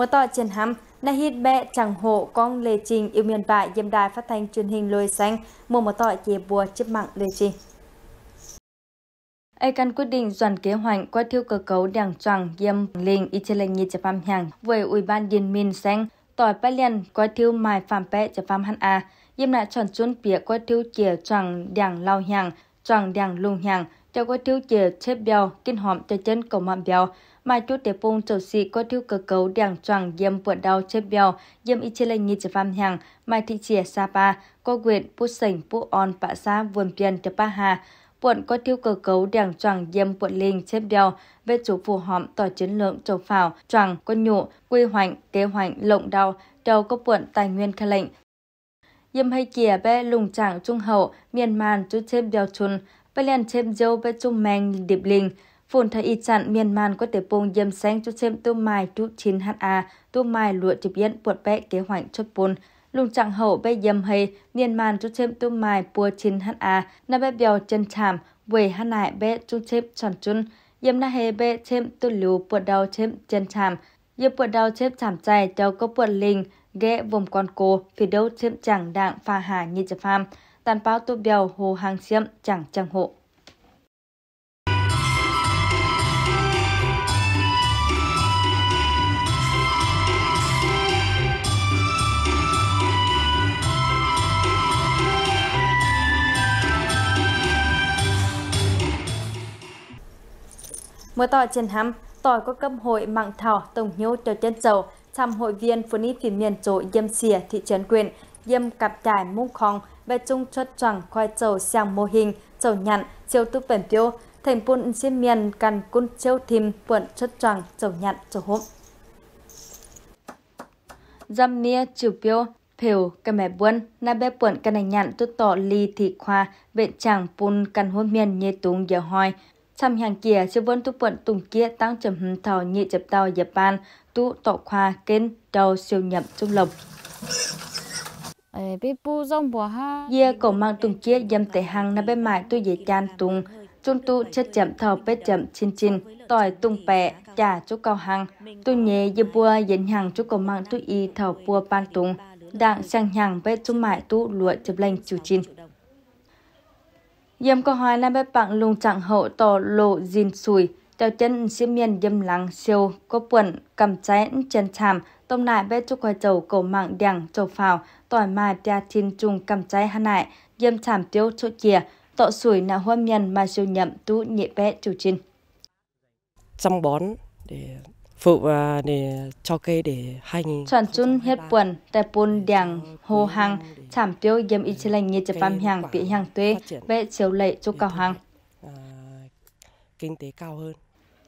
Mở tỏ trên hầm, là hít bẹ chẳng hộ con lê trình yêu miền bại dâm đài phát thanh truyền hình lôi xanh mua một tỏi chế bùa chip mạng lê trình. Ai căn quyết định dọn kế hoạch qua thiêu cơ cấu đảng tròn dâm linh y chê lệnh nhi chạp phạm hàng với ủy ban điền minh xanh tỏi bá liền qua thiêu mài phạm bẹ chạp phạm hắn a, dâm lại chọn chốn bịa qua thiêu chìa tròn đảng lao hàng tròn đảng lùng hàng cho qua thiêu chìa chếp bèo kinh hòm cho chân cầu mạng bèo mà chú tế bông châu sĩ có thiếu cơ cấu đảng trọng dâm vượt đau chếp bèo dâm y chê lệnh nghi chế pham hàng mai thị chìa Sapa có quyền bút sảnh bút on bạ xa vườn biên tế ba hà quận có thiếu cơ cấu đảng trọng dâm quận linh chép đeo về chủ phù họm tỏ chiến lượng châu phảo trọng quân nhụ quy hoạch kế hoạch lộng đau đầu có quận tài nguyên khai lệnh dâm hay kìa bé lùng trạng trung hậu miền màn chú chép đeo chun bé liền chép dâu bé chung mang điệp linh phồn thay y chặn miền man có thể bông dâm xanh cho xem tô mai chú chín ha à, mai lụa chụp yến buộc bẹ kế hoạch chốt bồn. Lùng chẳng hậu bé dâm hay, miền man cho xem tô mai bùa chín ha na nà bé bèo chân chạm, về hát lại bé chú chếp chọn chun. Dâm na hề bé chêm tô lưu buộc đầu chêm chân chạm, dâm buộc đầu chếp chạm chạy cháu có buộc linh, ghé vùng con cô, phía đâu chêm chẳng đạng pha hà như chạp Tàn báo tô bèo hồ hàng xiêm chẳng chẳng hộ. Mưa tỏi trên hăm, tỏi có cơm hội mạng thảo tổng nhô cho chân dầu, thăm hội viên phụ nữ phim miền chỗ dâm xìa thị trấn quyền, dâm cặp trải mông khong, về chung chất chẳng khoai dầu sang mô hình, dầu nhặn, siêu túc bền tiêu, thành bún trên miền cần cun chiêu thìm, quận chất chẳng, dầu nhặn, dầu hốm. Dâm nia chiều piêu, phều cái mẹ buôn na bé buồn cái này nhạn tôi tỏ ly thị khoa vệ chẳng pun căn hôn miền như túng giờ hoài chăm hàng kia chưa vốn tu quận tùng kia tăng trầm hầm thảo nhị chập tàu Japan tu tổ khoa kênh đầu siêu nhậm trung lộc Dìa cổ mang tùng kia dâm tệ hàng na bên mại tu dễ chan tùng Trung tu chất chậm thầu bê chậm chín chín Tỏi tung bẹ trả chú cầu hàng Tu nhé dìa bùa dính hàng chú cổ mang tu y thầu bùa ban tùng Đặng sang hàng bê chú mại tu lụa chụp lành chủ chín Dâm có hoa là bếp bạn lùng chẳng hậu tỏ lộ dìn sùi, tèo chân xiêm miên dâm lắng siêu, có quần, cầm chén chân chàm, tông lại bếp chúc hoa chầu cổ mạng đằng chầu phào, tỏi mai đa thiên trùng cầm cháy hà nại, dâm chàm tiêu chỗ kia tọ sùi là hoa miên mà siêu nhậm tú nhẹ bé chủ trinh. Chăm bón để phụ à, để cho cây để hành chọn chun hết buồn, tại buồn đàng hồ hàng chảm tiêu yếm ít chilành như chập bam hàng bị hàng tuê vẽ chiều lệ cho cao hàng à, kinh tế cao hơn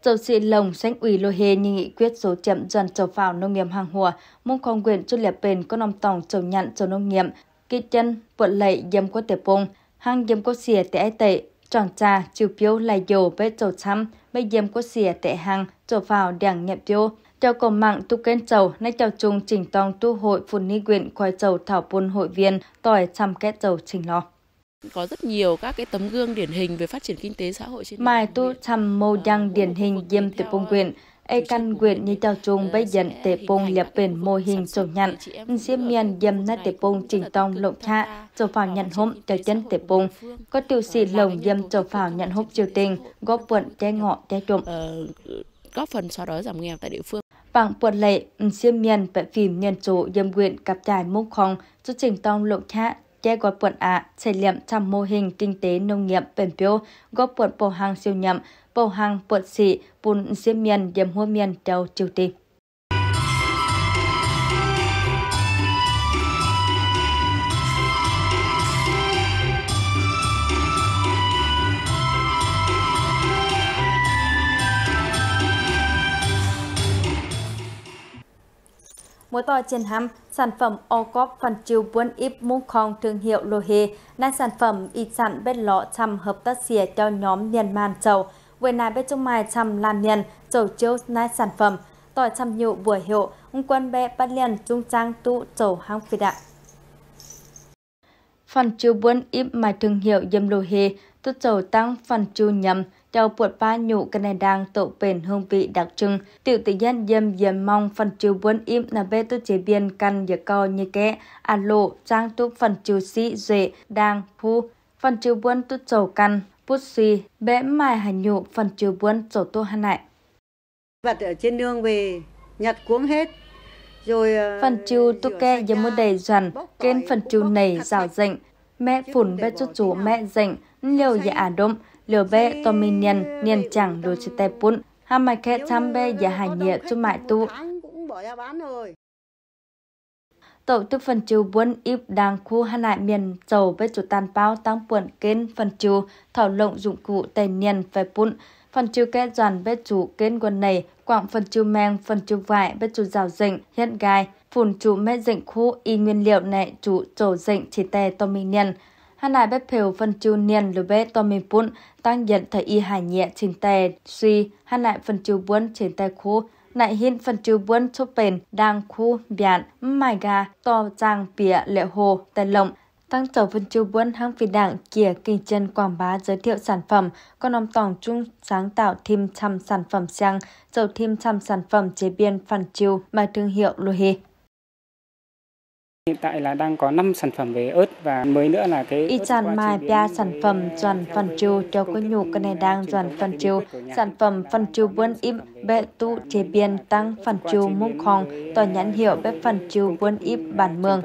Châu sĩ lồng xanh ủy lô hê như nghị quyết số chậm dần châu vào nông nghiệp hàng hùa, mong con quyền cho liệp bền có nông tòng châu nhận châu nông nghiệp, kỳ chân, vượt lệ dâm có tệp bông, hàng dâm có xìa tế ai tệ, Trọng trà chiều biểu lại dồ với trầu chăm, bê dêm của xìa tệ hàng, trở vào đảng nhập biểu. Treo cầu mạng tu kênh trầu, nay treo chung trình tòng tu hội phụ ni quyền khoai trầu thảo buôn hội viên, tỏi chăm kết trầu trình lo có rất nhiều các cái tấm gương điển hình về phát triển kinh tế xã hội trên Mai tu chăm mô vâng, đăng điển hình diêm tiệp bông quyền e căn quyền như chào chung bây dần tế bông lập bền mô hình sổ nhận, diêm miền dâm na tế bông trình tông lộn hạ, sổ phào nhận hôm cho chân tế bông, có tiêu sĩ lồng dâm sổ phào nhận hôm triều tình, góp vận che ngọ che trộm. Ờ, góp phần xóa đói giảm nghèo tại địa phương. Bằng quận lệ, diêm miền bởi phìm nhân chủ dâm quyền cặp trải mông khong, cho trình tông lộn hạ, để góp bọn ạ trải nghiệm trong mô hình kinh tế nông nghiệp bền vững góp bọn bộ hàng siêu nhậm bộ hàng bọn sĩ bùn diêm miền điểm hô miền đầu chiều tịch mỗi tòa trên ham sản phẩm Ocop phần chiều buôn ít mung khong thương hiệu lô hề, nay sản phẩm ít sản bên lọ chăm hợp tác xìa cho nhóm miền màn chầu, với nài bên trong mai chăm làm miền, chầu chiếu nay sản phẩm, tỏi chăm nhụ bùa hiệu, ung quân bè bắt liền trung trang tụ chầu hang phi đạn. Phần chiều buôn ít mà thương hiệu dâm lô hề, tụ chầu tăng phần chiều nhầm, đầu bột ba nhụ cái nền đang tổ bền hương vị đặc trưng tiểu tự dân dâm dầm mong phần chiều buôn im là bê tư chế biên căn giờ co như kẽ à lộ trang túc phần chiều sĩ dễ đang phu phần chiều buôn tút sầu căn bút suy bẽ mài hà nhụ phần chiều buôn sầu tô hà nại vật ở trên đường về nhặt cuống hết rồi ờ, phần chiều tu ke dầm mua đầy dần kênh phần chiều này rào dịnh mẹ phủn bê chút chú mẹ dịnh liều dạ đụng liều chẳng đồ ham chăm 토미니엔 년장 로치테뿐 하마케 참베 mại tu Tổ chức phần chu buôn íp đang khu hà nại miền dầu với chủ tàn bao tăng buồn kênh phần chu thảo luận dụng cụ tề niên về bụng. Phần chu kết dàn với chủ kênh quân này, quảng phần chu mang phần chu vải với chủ rào dịnh hiện gai, phùn chủ mẹ dịnh khu y nguyên liệu nẹ chủ trổ dịnh chỉ tề tô minh niên hắn này bếp phiêu phần chu niên lưu bế to mình bún, tăng nhận thời y hài nhẹ trên tè, suy, hắn này phần chu buôn trên tè khu, nại hiện phần chu buôn chốt bền, đang khu, biạn, mai gà, to trang bìa lệ hồ, tè lộng, tăng tàu phân chu buôn hãng phi đảng kia kinh chân quảng bá giới thiệu sản phẩm con ông tổng trung sáng tạo thêm trăm sản phẩm sang dầu thêm trăm sản phẩm chế biến phần chu mà thương hiệu lohi Hiện tại là đang có 5 sản phẩm về ớt và mới nữa là cái Y chan mai ba sản phẩm toàn phần chu cho có nhu cái này đang toàn phần chu sản phẩm phần chu buôn im bệ tu chế biến tăng phần chu mông khong tòa nhãn hiệu bếp phần chu buôn im bản mường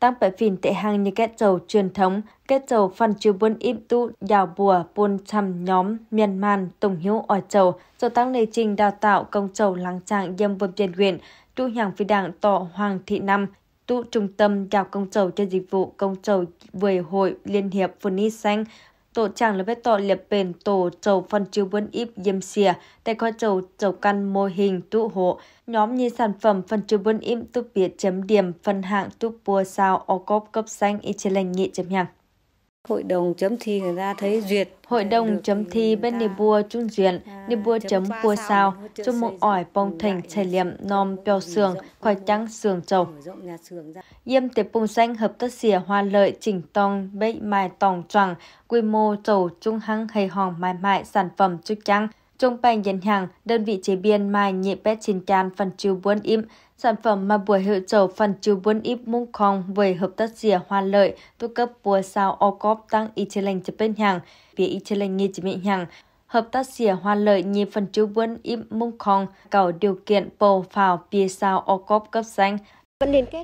tăng bởi phìn tệ hàng như kết dầu truyền thống, kết dầu phần chư buôn im tu, đào bùa, buôn chăm nhóm, miền man, tùng hữu ỏi chầu, rồi tăng lệ trình đào tạo công chầu láng trạng dâm vườn tiền huyện, tu hàng phi đảng tọ Hoàng Thị Năm, tụ trung tâm đào công trầu cho dịch vụ công trầu về hội Liên hiệp Phụ Ni Xanh, tổ chẳng là vết tọ liệp bền tổ trầu phân chiếu vân íp dâm xìa, tại khoa trầu trầu căn mô hình tụ hộ, nhóm như sản phẩm phân chiếu vân im tu biệt chấm điểm phân hạng tụ bùa sao ô cốp cấp xanh y chê lành nghị chấm hàng. Hội đồng chấm thi người ta thấy duyệt. Hội đồng ờ, chấm thi bên nì bua trung duyệt, à, nì bua chấm bua sao, chung mộng ỏi bông thành trải liệm nom bèo sườn khoai trắng sườn trầu. Yêm tiệp bông xanh hợp tất xìa hoa lợi chỉnh tông bẫy mài tòng tròn, quy mô trầu trung hăng hay hòn mài mại sản phẩm trúc trắng. trung bàn dân hàng, đơn vị chế biên mai nhịp bét xin can phần chiều buôn im, sản phẩm mà buổi hiệu chầu phần chú buôn ít mung khong với hợp tác dìa hoa lợi tu cấp bùa sao ô cốp tăng y chê lành chập bên hàng vì y chê lành nghi chỉ mẹ hàng hợp tác dìa hoa lợi nhi phần chú buôn ít mung khong cầu điều kiện bầu phào bia sao ô cốp cấp xanh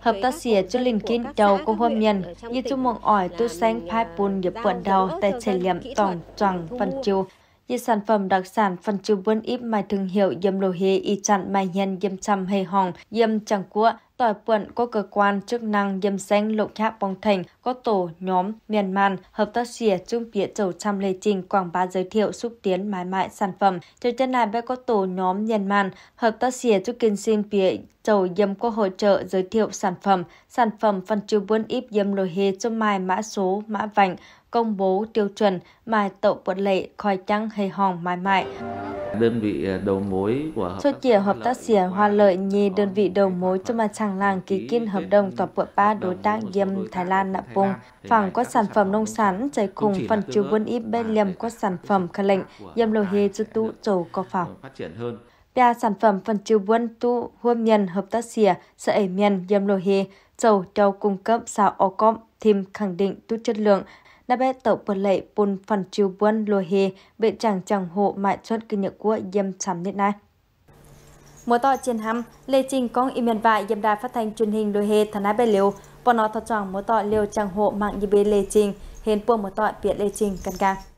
Hợp tác xỉa cho linh kinh đầu cô hôm nhân, như chung mong ỏi tu xanh phai bùn nhập vận đầu tại trẻ liệm tổng tròn phần chiều như sản phẩm đặc sản phần chư buôn ít mai thương hiệu dâm lô hê y chặn mai nhân dâm chăm hay hòn dâm chẳng cua tỏi quận có cơ quan chức năng dâm xanh lộn kháp bong thành có tổ nhóm miền Myanmar hợp tác xỉa trung phía chầu trăm lê trình quảng bá giới thiệu xúc tiến mãi mãi sản phẩm cho chân này bé có tổ nhóm Myanmar hợp tác xỉa chung kinh xin phía chầu dâm có hỗ trợ giới thiệu sản phẩm sản phẩm phần chư buôn ít dâm lô hê cho mai mã số mã vành công bố tiêu chuẩn mà tậu vận lệ khỏi trăng hay hòn mãi mãi đơn vị à, đầu mối của hợp Cho chia hợp tác xã Hoa Lợi nhi đơn vị đầu mối cho mà chàng làng ký kiên hợp đồng tập bộ ba đối tác giam Thái Lan nạp vùng phẳng có sản phẩm nông sản chạy cùng phần chiếu vân ít bên liềm có sản phẩm khả lệnh giam lô hê dư tụ chỗ có phòng. Và sản phẩm phần chiếu vân tu huâm nhân hợp tác xã sẽ ẩy miền giam lô hê dầu trâu cung cấp xào ô cóp thêm khẳng định tốt chất lượng đã bé tàu bật lệ bùn phần chiều buôn lùa hề bệ chẳng chẳng hộ mại chốt kinh nhật của dâm chấm nhiệt này. Mùa to trên hăm, lê trình con im miền vại dâm đài phát thanh truyền hình lùa hề thần á bè liều, bọn nó thật chẳng mùa to liều chẳng hộ mạng như bê lê trình, hên buông mùa to biệt lê trình cần càng.